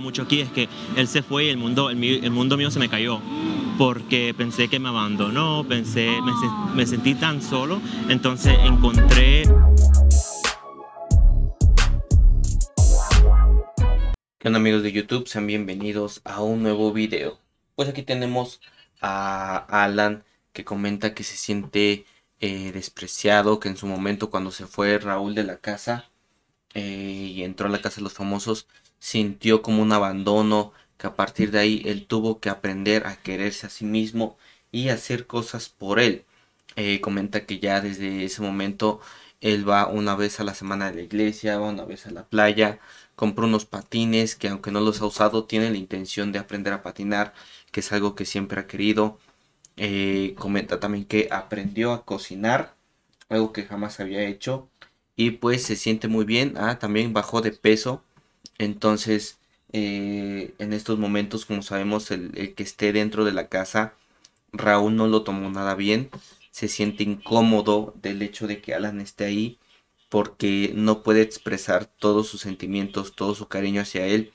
mucho aquí es que él se fue y el mundo, el, mundo mío se me cayó porque pensé que me abandonó, pensé, me, sentí tan solo, entonces encontré... ¿Qué onda amigos de YouTube? Sean bienvenidos a un nuevo video. Pues aquí tenemos a Alan que comenta que se siente eh, despreciado, que en su momento cuando se fue Raúl de la casa, eh, y entró a la casa de los famosos, sintió como un abandono, que a partir de ahí él tuvo que aprender a quererse a sí mismo y hacer cosas por él. Eh, comenta que ya desde ese momento él va una vez a la semana de la iglesia, va una vez a la playa, compró unos patines que aunque no los ha usado tiene la intención de aprender a patinar, que es algo que siempre ha querido. Eh, comenta también que aprendió a cocinar, algo que jamás había hecho y pues se siente muy bien. Ah, también bajó de peso. Entonces, eh, en estos momentos, como sabemos, el, el, que esté dentro de la casa, Raúl no lo tomó nada bien. Se siente incómodo del hecho de que Alan esté ahí porque no puede expresar todos sus sentimientos, todo su cariño hacia él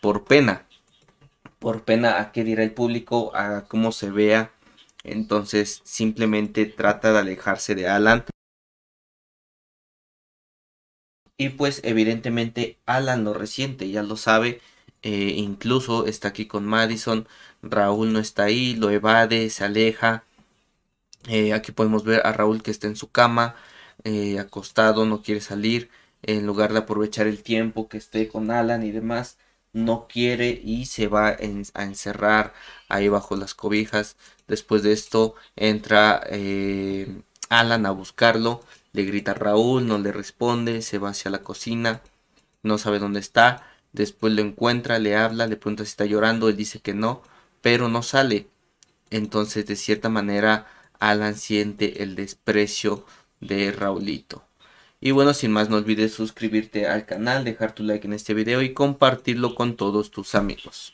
por pena. Por pena a qué dirá el público, a cómo se vea. Entonces simplemente trata de alejarse de Alan. Y pues evidentemente Alan lo resiente, ya lo sabe. Eh, incluso está aquí con Madison. Raúl no está ahí, lo evade, se aleja. Eh, aquí podemos ver a Raúl que está en su cama, eh, acostado, no quiere salir. En lugar de aprovechar el tiempo que esté con Alan y demás, no quiere y se va a encerrar ahí bajo las cobijas. Después de esto entra Alan a buscarlo le grita Raúl, no le responde, se va hacia la cocina, no sabe dónde está. Después lo encuentra, le habla, le pregunta si está llorando, él dice que no, pero no sale. Entonces, de cierta manera, Alan siente el desprecio de Raulito. Y bueno, sin más, no olvides suscribirte al canal, dejar tu like en este video y compartirlo con todos tus amigos.